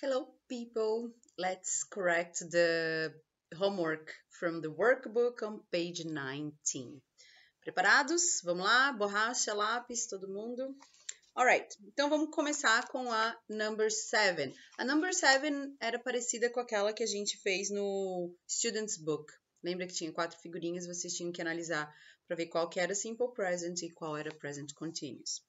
Hello, people. Let's correct the homework from the workbook on page 19. Preparados? Vamos lá? Borracha, lápis, todo mundo? Alright, então vamos começar com a number 7. A number 7 era parecida com aquela que a gente fez no Students Book. Lembra que tinha quatro figurinhas, vocês tinham que analisar para ver qual que era Simple Present e qual era Present Continuous.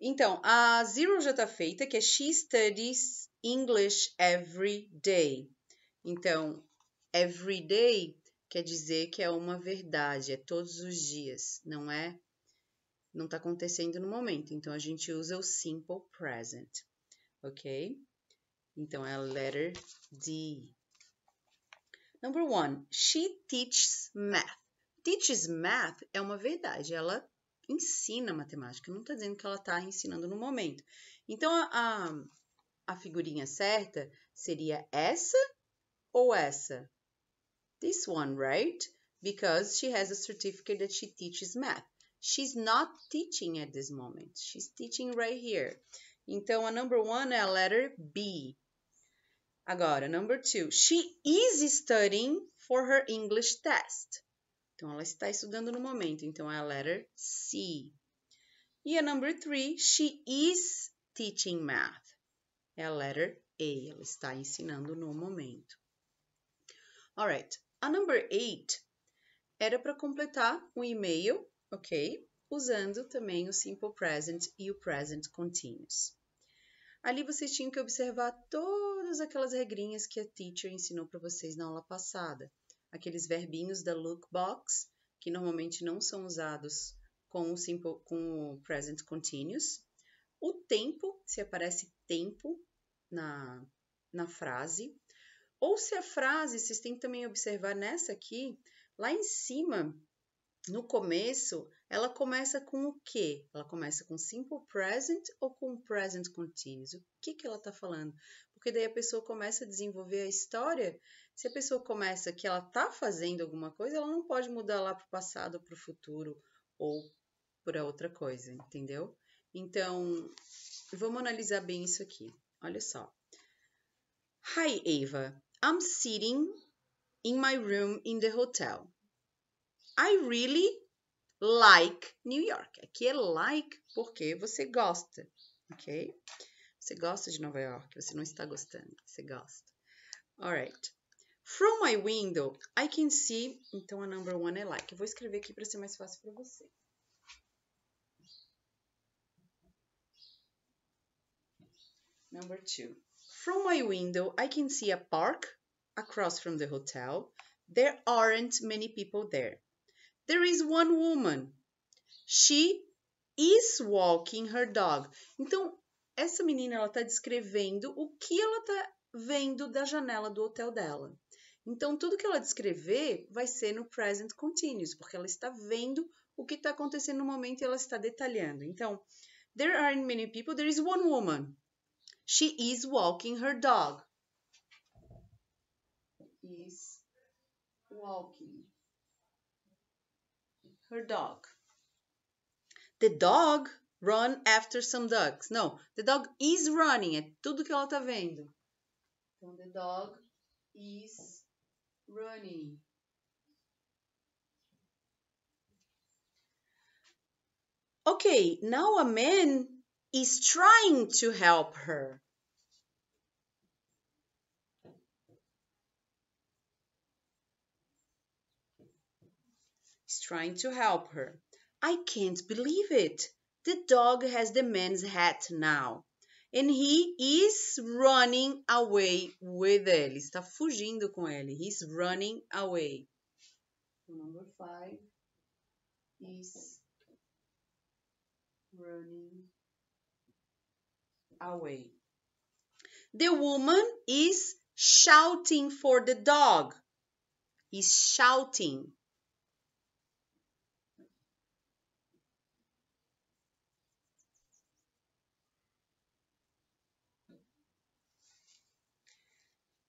Então, a zero já está feita, que é she studies English every day. Então, every day quer dizer que é uma verdade, é todos os dias, não é? Não está acontecendo no momento. Então, a gente usa o simple present, ok? Então, é a letter D. Number one, she teaches math. Teaches math é uma verdade, ela ensina matemática, não está dizendo que ela está ensinando no momento. Então, a, a a figurinha certa seria essa ou essa? This one, right? Because she has a certificate that she teaches math. She's not teaching at this moment. She's teaching right here. Então, a number one é a letter B. Agora, number two. She is studying for her English test. Então, ela está estudando no momento. Então, é a letter C. E a number three. She is teaching math é a letter A. Ela está ensinando no momento. Alright, a number 8 era para completar um e-mail, ok? Usando também o simple present e o present continuous. Ali vocês tinham que observar todas aquelas regrinhas que a teacher ensinou para vocês na aula passada. Aqueles verbinhos da look box, que normalmente não são usados com o, simple, com o present continuous. O tempo, se aparece tempo, na, na frase, ou se a frase, vocês têm que também observar nessa aqui, lá em cima, no começo, ela começa com o quê? Ela começa com simple present ou com present continuous? O que, que ela está falando? Porque daí a pessoa começa a desenvolver a história. Se a pessoa começa que ela está fazendo alguma coisa, ela não pode mudar lá para o passado, para o futuro ou para outra coisa, entendeu? Então, vamos analisar bem isso aqui. Olha só. Hi, Ava. I'm sitting in my room in the hotel. I really like New York. Aqui é like porque você gosta, ok? Você gosta de Nova York, você não está gostando, você gosta. Alright. From my window, I can see. Então a number one é like. Eu vou escrever aqui para ser mais fácil para você. Number two. From my window, I can see a park across from the hotel. There aren't many people there. There is one woman. She is walking her dog. Então, essa menina ela está descrevendo o que ela está vendo da janela do hotel dela. Então, tudo que ela descrever vai ser no present continuous, porque ela está vendo o que está acontecendo no momento e ela está detalhando. Então, there aren't many people, there is one woman. She is walking her dog. Is walking her dog. The dog run after some ducks. No, the dog is running. É tudo que ela tá vendo. Então, the dog is running. Okay, now a man is trying to help her. He's trying to help her. I can't believe it. The dog has the man's hat now. And he is running away with it. Ele está fugindo com ele. He's running away. Number five is running away. The woman is shouting for the dog. Is shouting.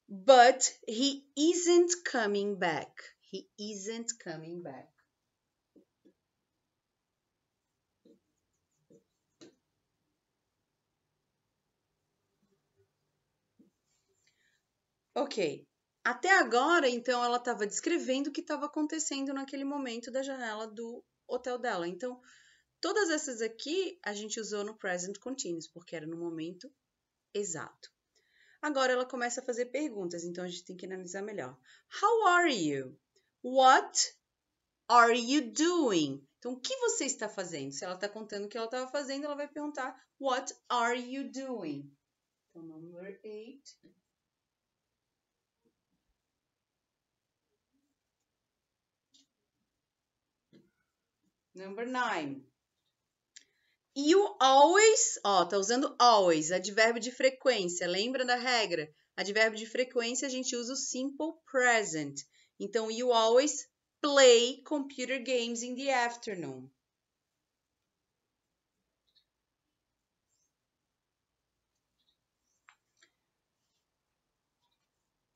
But he isn't coming back. He isn't coming back. Ok. Até agora, então, ela estava descrevendo o que estava acontecendo naquele momento da janela do hotel dela. Então, todas essas aqui a gente usou no present continuous, porque era no momento exato. Agora ela começa a fazer perguntas, então a gente tem que analisar melhor. How are you? What are you doing? Então, o que você está fazendo? Se ela está contando o que ela estava fazendo, ela vai perguntar What are you doing? Então, number eight. Number nine. You always, ó, tá usando always, advérbio de frequência. Lembra da regra? Advérbio de frequência a gente usa o simple present. Então, you always play computer games in the afternoon.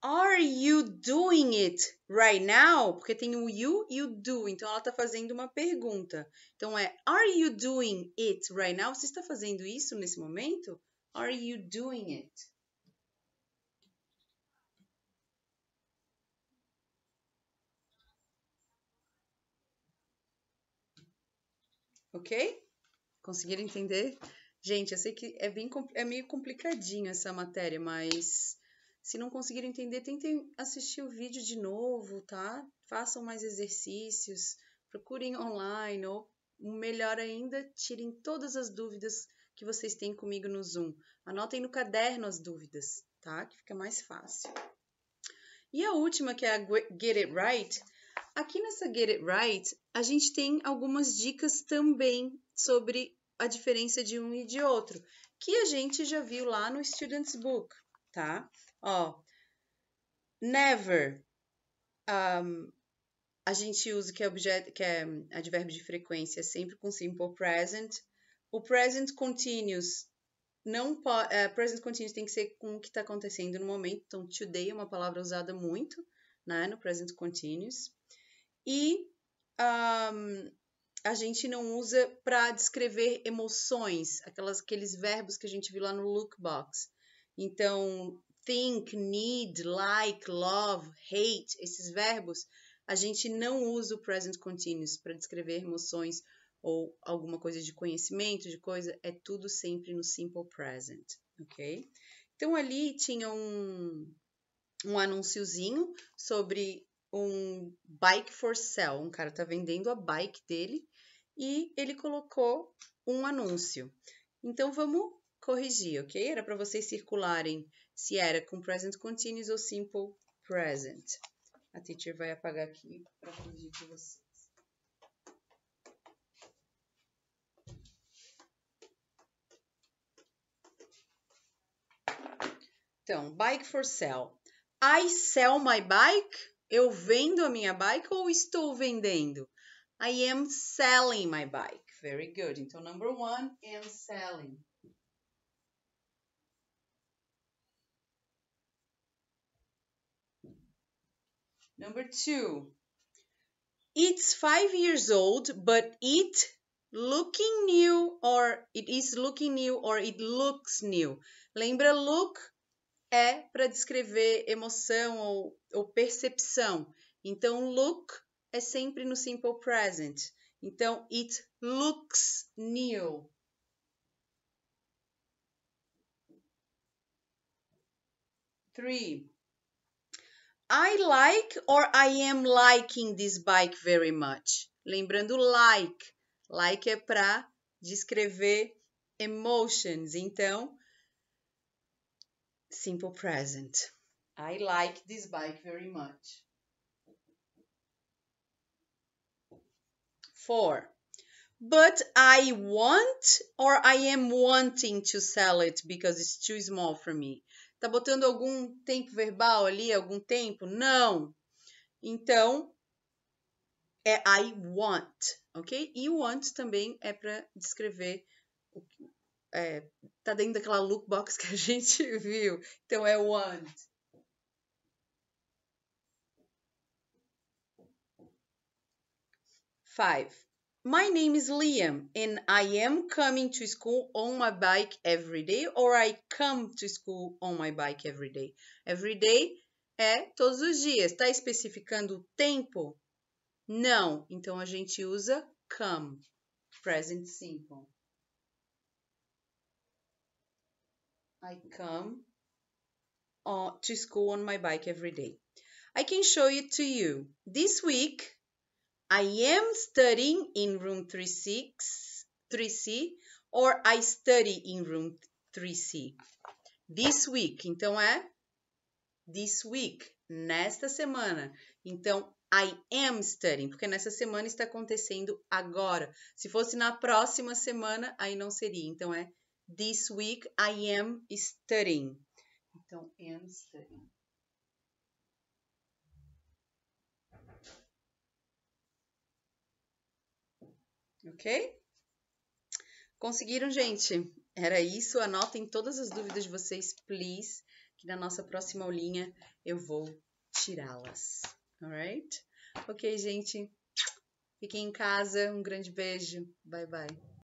Are you doing it right now? Porque tem o you e o do, então ela está fazendo uma pergunta. Então é Are you doing it right now? Você está fazendo isso nesse momento? Are you doing it? Ok? Conseguiram entender? Gente, eu sei que é, bem, é meio complicadinho essa matéria, mas se não conseguiram entender, tentem assistir o vídeo de novo, tá? Façam mais exercícios, procurem online ou melhor ainda, tirem todas as dúvidas que vocês têm comigo no Zoom. Anotem no caderno as dúvidas, tá? Que fica mais fácil. E a última, que é a Get It Right. Aqui nessa Get It Right, a gente tem algumas dicas também sobre a diferença de um e de outro, que a gente já viu lá no Students Book tá? Ó, never. Um, a gente usa que é, objeto, que é advérbio de frequência sempre com simple present. O present continuous não pode, uh, é, present continuous tem que ser com o que está acontecendo no momento. Então, today é uma palavra usada muito, né, no present continuous. E um, a gente não usa para descrever emoções, aquelas, aqueles verbos que a gente viu lá no lookbox. Então, think, need, like, love, hate, esses verbos, a gente não usa o present continuous para descrever emoções ou alguma coisa de conhecimento, de coisa, é tudo sempre no simple present, ok? Então ali tinha um, um anunciozinho sobre um bike for sale, um cara tá vendendo a bike dele e ele colocou um anúncio. Então vamos corrigir, ok? Era para vocês circularem se era com present continuous ou simple present. A teacher vai apagar aqui para corrigir para vocês. Então, bike for sale. I sell my bike? Eu vendo a minha bike ou estou vendendo? I am selling my bike. Very good. Então, number one, am selling. Number two, it's five years old, but it looking new or it is looking new or it looks new. Lembra look é para descrever emoção ou, ou percepção. Então look é sempre no simple present. Então it looks new. Three. I like or I am liking this bike very much. Lembrando like. Like é para descrever emotions. Então, simple present. I like this bike very much. Four. But I want or I am wanting to sell it because it's too small for me. Tá botando algum tempo verbal ali, algum tempo? Não. Então, é I want, ok? E o want também é para descrever o que é, tá dentro daquela lookbox que a gente viu. Então é want. Five. My name is Liam and I am coming to school on my bike every day or I come to school on my bike every day. Every day é todos os dias. Está especificando o tempo? Não. Então a gente usa come, present simple. I come to school on my bike every day. I can show it to you. This week I am studying in room 36, 3C or I study in room 3C. This week, então é this week, nesta semana. Então, I am studying, porque nessa semana está acontecendo agora. Se fosse na próxima semana, aí não seria. Então, é this week I am studying. Então, am studying. ok? Conseguiram, gente? Era isso. Anotem todas as dúvidas de vocês, please, que na nossa próxima aulinha eu vou tirá-las, alright? Ok, gente? Fiquem em casa. Um grande beijo. Bye, bye.